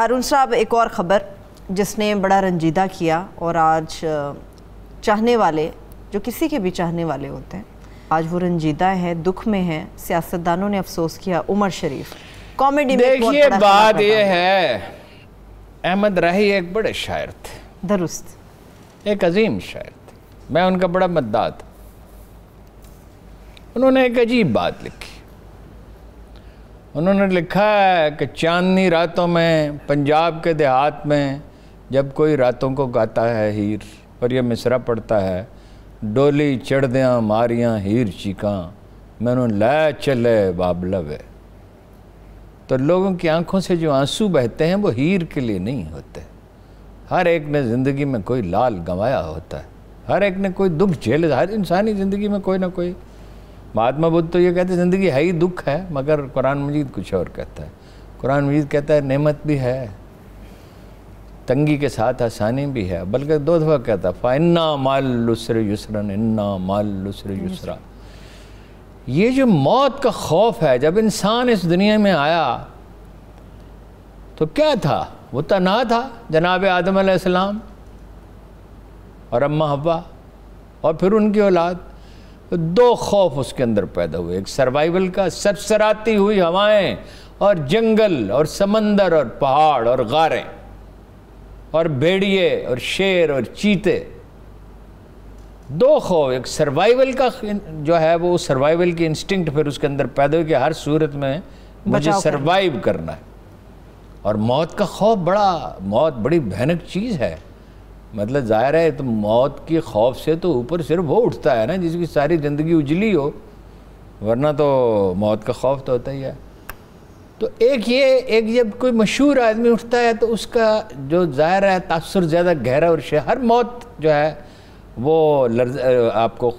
हारून साहब एक और ख़बर जिसने बड़ा रंजीदा किया और आज चाहने वाले जो किसी के भी चाहने वाले होते हैं आज वो रंजीदा है दुख में है सियासतदानों ने अफसोस किया उमर शरीफ कॉमेडी में देखिए बात यह है अहमद रही एक बड़े शायर थे दुरुस्त एक अजीम शायर थे मैं उनका बड़ा मद्दा था उन्होंने एक अजीब बात लिखी उन्होंने लिखा है कि चांदनी रातों में पंजाब के देहात में जब कोई रातों को गाता है हीर और यह मिसरा पड़ता है डोली चढ़दियाँ मारियाँ हीर चीका मैनू लै चले बाबला वे तो लोगों की आंखों से जो आंसू बहते हैं वो हीर के लिए नहीं होते हर एक ने ज़िंदगी में कोई लाल गंवाया होता है हर एक ने कोई दुख झेले हर इंसानी ज़िंदगी में कोई ना कोई महात्मा बुद्ध तो ये कहते ज़िंदगी है ही दुख है मगर कुरान मजीद कुछ और कहता है कुरान मजीद कहता है नेमत भी है तंगी के साथ आसानी भी है बल्कि दो दफ़ा कहता है इन्ना माल लुसर युसरन इन्ना माल लुसर युसरा ये जो मौत का खौफ है जब इंसान इस दुनिया में आया तो क्या था वो तना तो था जनाब आदम और अम्मा हवा और फिर उनकी औलाद दो खौफ उसके अंदर पैदा हुए एक सर्वाइवल का सरसराती हुई हवाएं और जंगल और समंदर और पहाड़ और गारें और भेड़िए और शेर और चीते दो खौफ एक सर्वाइवल का जो है वो सर्वाइवल की इंस्टिंक्ट फिर उसके अंदर पैदा हुई कि हर सूरत में मुझे सर्वाइव करना है और मौत का खौफ बड़ा मौत बड़ी भयानक चीज़ है मतलब जाहिर है तो मौत के खौफ से तो ऊपर सिर्फ वो उठता है ना जिसकी सारी ज़िंदगी उजली हो वरना तो मौत का खौफ तो होता ही है तो एक ये एक जब कोई मशहूर आदमी उठता है तो उसका जो ज़ाहिर है तासर ज़्यादा गहरा और शे हर मौत जो है वो लर्ज आपको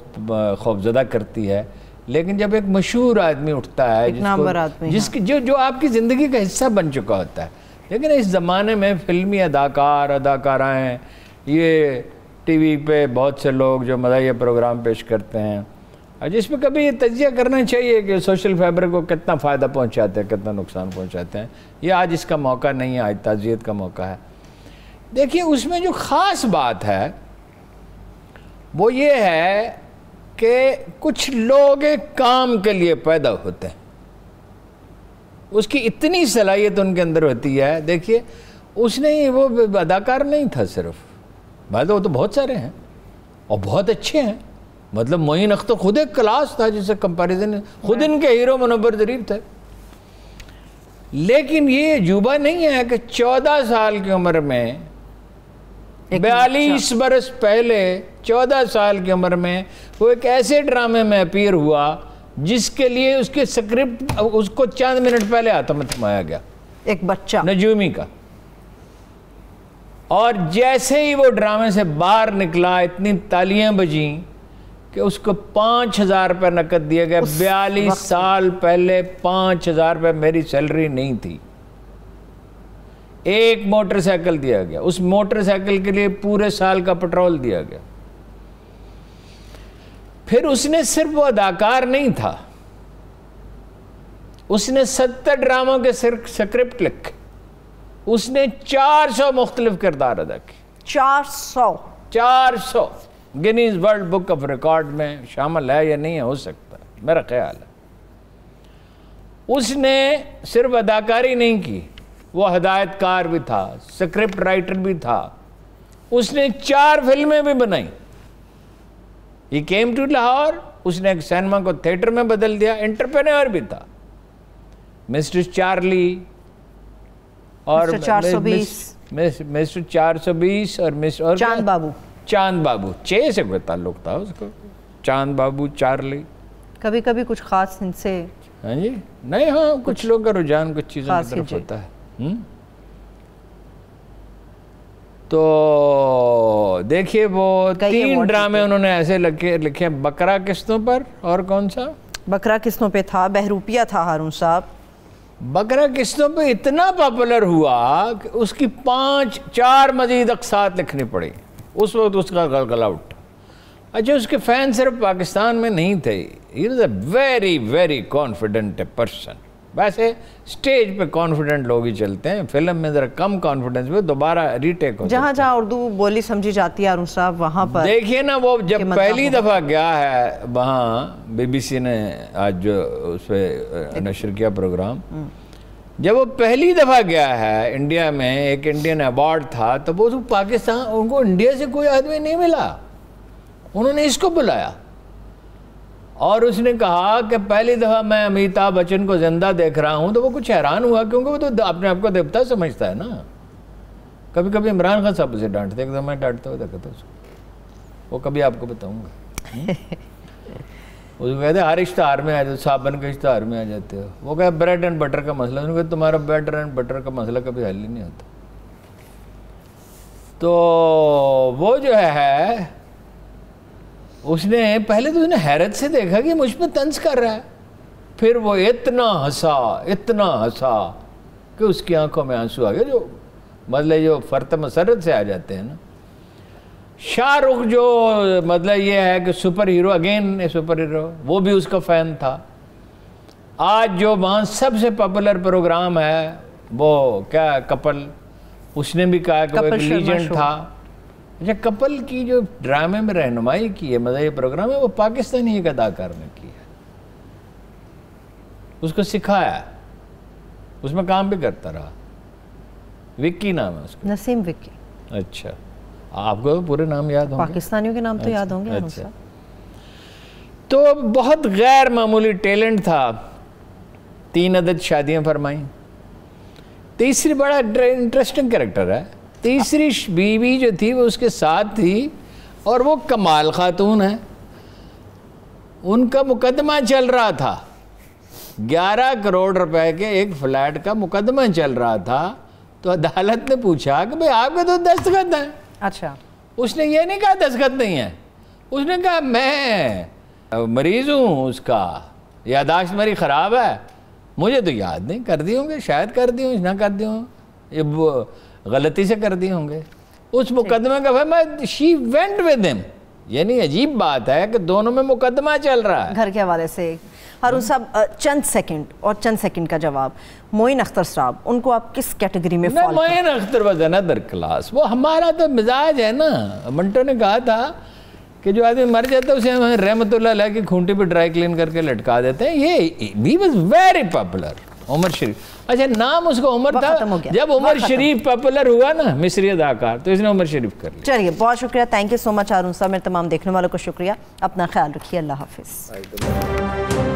खौफजदा करती है लेकिन जब एक मशहूर आदमी उठता है जिसको, हाँ। जिसकी जो जो आपकी ज़िंदगी का हिस्सा बन चुका होता है लेकिन इस ज़माने में फिल्मी अदाकार अदाकाराएँ ये टीवी पे बहुत से लोग जो मजा प्रोग्राम पेश करते हैं जिसमें कभी ये तजिया करना चाहिए कि सोशल फैब्रिक को कितना फ़ायदा पहुंचाते हैं कितना नुकसान पहुंचाते हैं ये आज इसका मौका नहीं है आज तजियत का मौका है देखिए उसमें जो ख़ास बात है वो ये है कि कुछ लोग काम के लिए पैदा होते हैं उसकी इतनी सलाहियत उनके अंदर होती है देखिए उसने वो अदाकार नहीं था सिर्फ़ भाई तो वो तो बहुत सारे हैं और बहुत अच्छे हैं मतलब मोइन अख्तर तो खुद एक क्लास था जिससे कंपैरिजन खुद हाँ। इनके हीरो मनोबर जरीफ थे लेकिन ये अजूबा नहीं है कि चौदह साल की उम्र में बयालीस अच्छा। बरस पहले चौदह साल की उम्र में वो एक ऐसे ड्रामे में अपीयर हुआ जिसके लिए उसके स्क्रिप्ट उसको चंद मिनट पहले आत्मा थमाया गया एक बच्चा नजूमी का और जैसे ही वो ड्रामे से बाहर निकला इतनी तालियां बजी कि उसको पांच हज़ार रुपये नकद दिया गया बयालीस साल पहले पांच हज़ार रुपये मेरी सैलरी नहीं थी एक मोटरसाइकिल दिया गया उस मोटरसाइकिल के लिए पूरे साल का पेट्रोल दिया गया फिर उसने सिर्फ वो अदाकार नहीं था उसने सत्तर ड्रामों के सिर्फ स्क्रिप्ट लिखे उसने 400 सौ मुख्तलिफ किरदार अदा किए चार सौ चार सौ Guinness world book of record में शामिल है या नहीं है हो सकता मेरा ख्याल है उसने सिर्फ अदाकारी नहीं की वो हदायतकार भी था स्क्रिप्ट राइटर भी था उसने चार फिल्में भी बनाई ही केम टू लाहौर उसने एक सिनेमा को थिएटर में बदल दिया एंटरप्रेन्योर भी था मिस्टर चार्ली और मिस्टर चार सौ बीस और मिस्टर और चांद बाबू चांद बाबू छे से कोई ताल्लुक था उसको चांद बाबू चार्ली कभी कभी कुछ खास इनसे हाँ जी नहीं हाँ कुछ, कुछ लोग का रुझान कुछ चीज़ों की तरफ होता है हुँ? हम्म? तो देखिए वो तीन ड्रामे उन्होंने ऐसे लिखे लिखे बकरा किस्तों पर और कौन सा बकरा किस्तों पे था बहरूपिया था हारून साहब बकरा किस्तों पे इतना पॉपुलर हुआ कि उसकी पांच चार मजीद अकसात लिखने पड़े उस वक्त उसका गलगला उठा अच्छा उसके फ़ैन सिर्फ पाकिस्तान में नहीं थे he is a very very confident person वैसे स्टेज पे कॉन्फिडेंट लोग ही चलते हैं फिल्म में ज़रा कम कॉन्फिडेंस में दोबारा रीटेक हो जहाँ जहाँ उर्दू बोली समझी जाती है अरुण साहब वहाँ पर देखिए ना वो जब पहली दफ़ा गया है वहाँ बीबीसी ने आज जो उस पर नशर किया प्रोग्राम हम्म। जब वो पहली दफ़ा गया है इंडिया में एक इंडियन अवार्ड था तो वो तो पाकिस्तान उनको इंडिया से कोई आदमी नहीं मिला उन्होंने इसको बुलाया और उसने कहा कि पहली दफ़ा मैं अमिताभ बच्चन को ज़िंदा देख रहा हूँ तो वो कुछ हैरान हुआ क्योंकि वो तो अपने आप को देवता समझता है ना कभी कभी इमरान खान साहब उसे डांटते एकदम मैं डांटता हुआ देखा था उसको वो कभी आपको बताऊँगा हम्म? उसको कहते हर इश्तहार में आ जाते साबन के इश्तहार में आ जाते हो वो कहते ब्रेड एंड बटर का मसला कहा तुम्हारा ब्रेड एंड बटर का मसला कभी हल ही नहीं होता तो वो जो है उसने पहले तो उसने हैरत से देखा कि मुझ पर तंज कर रहा है फिर वो इतना हंसा इतना हंसा कि उसकी आंखों में आंसू आ गए जो मतलब जो फ़र्त मसरत से आ जाते हैं ना शाहरुख जो मतलब ये है कि super hero again super hero वो भी उसका फ़ैन था आज जो वहाँ सबसे पॉपुलर प्रोग्राम है वो क्या कपल उसने भी कहा कि वो एक लीजेंड था अच्छा कपल की जो ड्रामे में रहनुमाई की है मजा ये प्रोग्राम है वो पाकिस्तानी एक अदाकार ने की है उसको सिखाया उसमें काम भी करता रहा विक्की नाम है उसका नसीम विक्की अच्छा आपको तो पूरे नाम याद होंगे पाकिस्तानियों के नाम तो याद अच्छा, होंगे अच्छा तो बहुत गैर मामूली टैलेंट था तीन अदद शादियां फरमाई तीसरी बड़ा इंटरेस्टिंग कैरेक्टर है तीसरी बीवी जो थी वो उसके साथ थी और वो कमाल खातून है उनका मुकदमा चल रहा था 11 करोड़ रुपए के एक फ्लैट का मुकदमा चल रहा था तो अदालत ने पूछा कि भाई आपके तो दस्तखत हैं अच्छा उसने ये नहीं कहा दस्तखत नहीं है उसने कहा मैं मरीज हूँ उसका यादाश्त मेरी ख़राब है मुझे तो याद नहीं कर दी होंगे शायद कर दी हूँ ना कर दी हूँ गलती से कर दिए होंगे उस मुकदमे का मैं शी वेंट विद हिम यानी अजीब बात है कि दोनों में मुकदमा चल रहा है घर के हवाले से हारून हम्म। साहब चंद सेकंड और चंद सेकंड का जवाब मोइन अख्तर साहब उनको आप किस कैटेगरी में मोइन अख्तर वज क्लास वो हमारा तो मिजाज है ना मंटो ने कहा था कि जो आदमी मर जाता है उसे रहमतुल्ला रहमत की खूंटी पर ड्राई क्लीन करके लटका देते हैं ये we was very popular Umar Sharif अच्छा नाम उसका उमर था जब उमर शरीफ पॉपुलर हुआ ना मिस्री अदाकार तो इसने उमर शरीफ कर लिया चलिए बहुत शुक्रिया thank you so much Aroon साहब मेरे तमाम देखने वालों को शुक्रिया अपना ख्याल रखिए अल्लाह हाफिज़